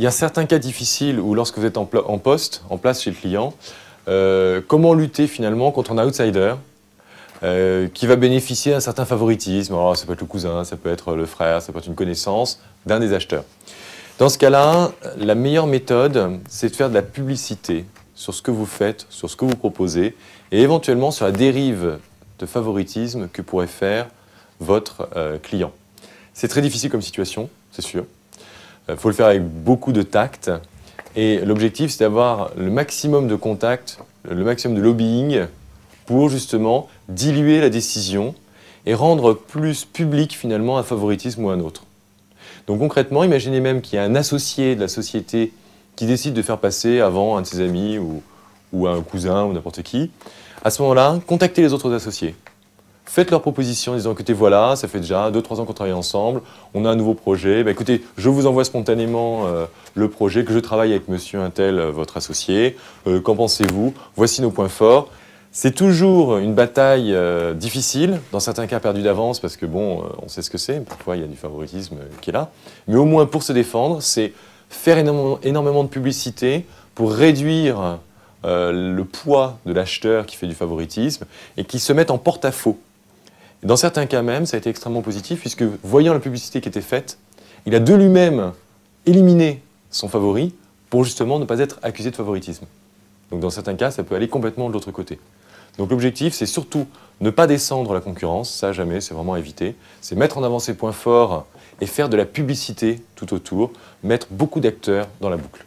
Il y a certains cas difficiles où lorsque vous êtes en, poste, en place chez le client, euh, comment lutter finalement contre un outsider euh, qui va bénéficier d'un certain favoritisme, Alors, oh, ça peut être le cousin, ça peut être le frère, ça peut être une connaissance d'un des acheteurs. Dans ce cas-là, la meilleure méthode, c'est de faire de la publicité sur ce que vous faites, sur ce que vous proposez, et éventuellement sur la dérive de favoritisme que pourrait faire votre euh, client. C'est très difficile comme situation, c'est sûr. Il euh, faut le faire avec beaucoup de tact. Et l'objectif, c'est d'avoir le maximum de contacts, le maximum de lobbying pour justement diluer la décision et rendre plus public finalement un favoritisme ou un autre. Donc concrètement, imaginez même qu'il y a un associé de la société qui décide de faire passer avant un de ses amis ou, ou un cousin ou n'importe qui. À ce moment-là, contactez les autres associés faites leur proposition en disant écoutez voilà, ça fait déjà 2-3 ans qu'on travaille ensemble, on a un nouveau projet, ben écoutez, je vous envoie spontanément euh, le projet que je travaille avec monsieur Intel, euh, votre associé, euh, qu'en pensez-vous Voici nos points forts. C'est toujours une bataille difficile, dans certains cas perdue d'avance parce que bon, on sait ce que c'est, parfois il y a du favoritisme qui est là, mais au moins pour se défendre, c'est faire énormément, énormément de publicité pour réduire le poids de l'acheteur qui fait du favoritisme et qui se met en porte-à-faux dans certains cas même, ça a été extrêmement positif, puisque voyant la publicité qui était faite, il a de lui-même éliminé son favori pour justement ne pas être accusé de favoritisme. Donc dans certains cas, ça peut aller complètement de l'autre côté. Donc l'objectif, c'est surtout ne pas descendre la concurrence, ça jamais, c'est vraiment éviter. C'est mettre en avant ses points forts et faire de la publicité tout autour, mettre beaucoup d'acteurs dans la boucle.